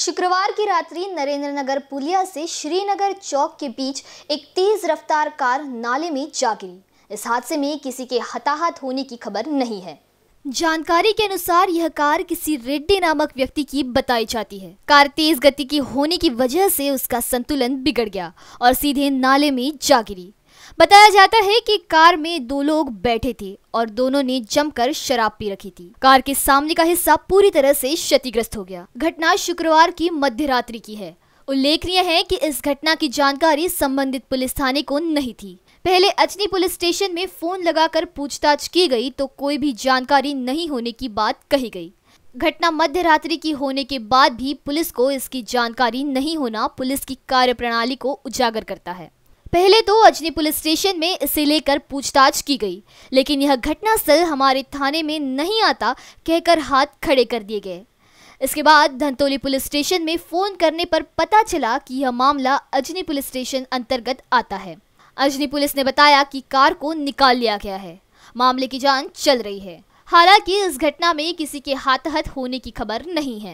शुक्रवार की रात्रि नरेंद्र नगर पुलिया से श्रीनगर चौक के बीच एक तेज रफ्तार कार नाले में जा गिरी इस हादसे में किसी के हताहत होने की खबर नहीं है जानकारी के अनुसार यह कार किसी रेड्डी नामक व्यक्ति की बताई जाती है कार तेज गति की होने की वजह से उसका संतुलन बिगड़ गया और सीधे नाले में जा गिरी बताया जाता है कि कार में दो लोग बैठे थे और दोनों ने जमकर शराब पी रखी थी कार के सामने का हिस्सा पूरी तरह से क्षतिग्रस्त हो गया घटना शुक्रवार की मध्य रात्रि की है उल्लेखनीय है कि इस घटना की जानकारी संबंधित पुलिस थाने को नहीं थी पहले अजनी पुलिस स्टेशन में फोन लगाकर पूछताछ की गई तो कोई भी जानकारी नहीं होने की बात कही गई घटना मध्य रात्रि की होने के बाद भी पुलिस को इसकी जानकारी नहीं होना पुलिस की कार्यप्रणाली को उजागर करता है पहले तो अजनी पुलिस स्टेशन में इसे लेकर पूछताछ की गई लेकिन यह घटनास्थल हमारे थाने में नहीं आता कहकर हाथ खड़े कर दिए गए इसके बाद धंतोली पुलिस स्टेशन में फ़ोन करने पर पता चला कि यह मामला अजनी पुलिस स्टेशन अंतर्गत आता है अजनी पुलिस ने बताया कि कार को निकाल लिया गया है मामले की जांच चल रही है हालांकि इस घटना में किसी के हाथाहत होने की खबर नहीं है